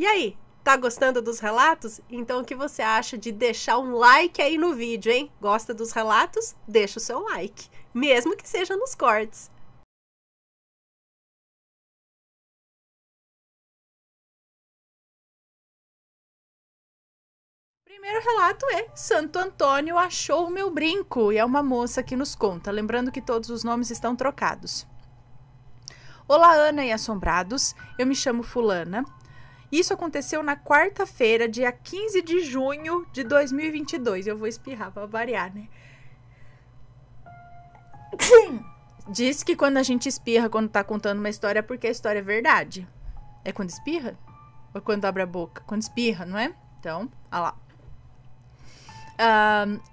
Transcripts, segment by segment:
E aí, tá gostando dos relatos? Então o que você acha de deixar um like aí no vídeo, hein? Gosta dos relatos? Deixa o seu like, mesmo que seja nos cortes. primeiro relato é Santo Antônio achou o meu brinco e é uma moça que nos conta, lembrando que todos os nomes estão trocados. Olá, Ana e assombrados. Eu me chamo Fulana. Isso aconteceu na quarta-feira, dia 15 de junho de 2022. Eu vou espirrar para variar, né? Diz que quando a gente espirra quando tá contando uma história é porque a história é verdade. É quando espirra? Ou quando abre a boca? Quando espirra, não é? Então, olha lá.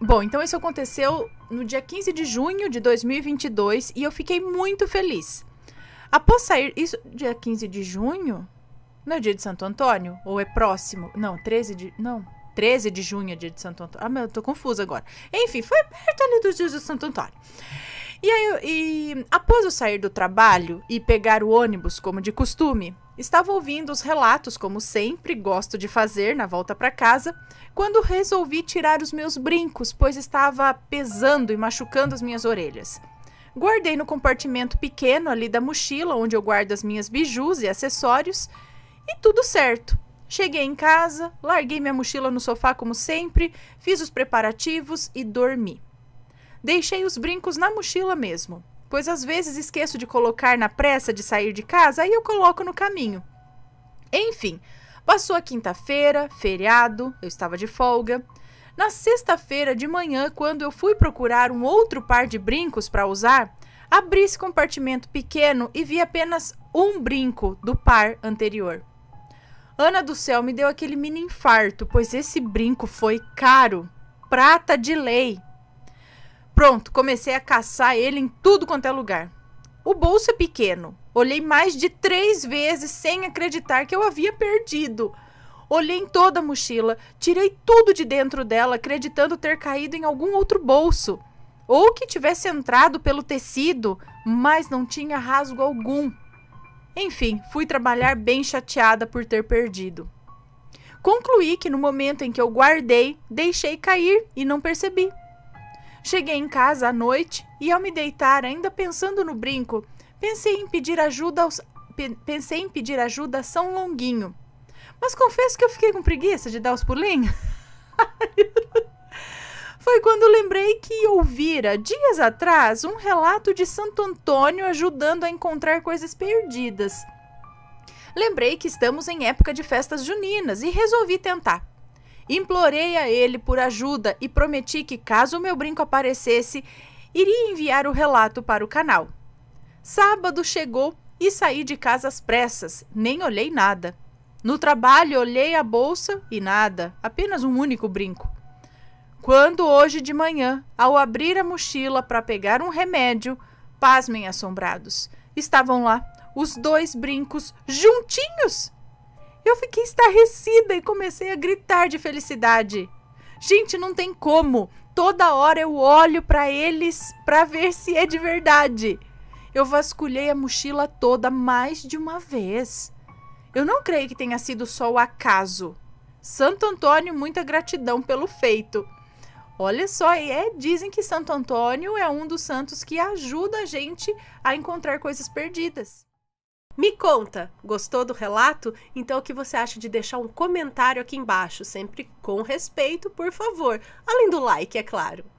bom, então isso aconteceu no dia 15 de junho de 2022 e eu fiquei muito feliz. Após sair. Isso, dia 15 de junho? Não é dia de Santo Antônio? Ou é próximo? Não, 13 de. Não. 13 de junho é dia de Santo Antônio. Ah, meu, eu tô confusa agora. Enfim, foi perto ali dos dias de Santo Antônio. E aí, e, após eu sair do trabalho e pegar o ônibus como de costume, estava ouvindo os relatos como sempre gosto de fazer na volta para casa, quando resolvi tirar os meus brincos, pois estava pesando e machucando as minhas orelhas. Guardei no compartimento pequeno ali da mochila, onde eu guardo as minhas bijus e acessórios, e tudo certo. Cheguei em casa, larguei minha mochila no sofá como sempre, fiz os preparativos e dormi. Deixei os brincos na mochila mesmo, pois às vezes esqueço de colocar na pressa de sair de casa, e eu coloco no caminho. Enfim, passou a quinta-feira, feriado, eu estava de folga. Na sexta-feira de manhã, quando eu fui procurar um outro par de brincos para usar, abri esse compartimento pequeno e vi apenas um brinco do par anterior. Ana do céu, me deu aquele mini infarto, pois esse brinco foi caro. Prata de lei. Pronto, comecei a caçar ele em tudo quanto é lugar. O bolso é pequeno. Olhei mais de três vezes sem acreditar que eu havia perdido. Olhei em toda a mochila, tirei tudo de dentro dela, acreditando ter caído em algum outro bolso. Ou que tivesse entrado pelo tecido, mas não tinha rasgo algum. Enfim, fui trabalhar bem chateada por ter perdido. Concluí que no momento em que eu guardei, deixei cair e não percebi. Cheguei em casa à noite e, ao me deitar, ainda pensando no brinco, pensei em pedir ajuda aos, pensei em pedir ajuda a São Longuinho. Mas confesso que eu fiquei com preguiça de dar os pulinhos. quando lembrei que ouvira, dias atrás, um relato de Santo Antônio ajudando a encontrar coisas perdidas. Lembrei que estamos em época de festas juninas e resolvi tentar. Implorei a ele por ajuda e prometi que, caso o meu brinco aparecesse, iria enviar o relato para o canal. Sábado chegou e saí de casa às pressas, nem olhei nada. No trabalho, olhei a bolsa e nada, apenas um único brinco. Quando hoje de manhã, ao abrir a mochila para pegar um remédio, pasmem assombrados, estavam lá os dois brincos juntinhos. Eu fiquei estarrecida e comecei a gritar de felicidade. Gente, não tem como. Toda hora eu olho para eles para ver se é de verdade. Eu vasculhei a mochila toda mais de uma vez. Eu não creio que tenha sido só o acaso. Santo Antônio, muita gratidão pelo feito. Olha só, é, dizem que Santo Antônio é um dos santos que ajuda a gente a encontrar coisas perdidas. Me conta, gostou do relato? Então o que você acha de deixar um comentário aqui embaixo, sempre com respeito, por favor, além do like, é claro.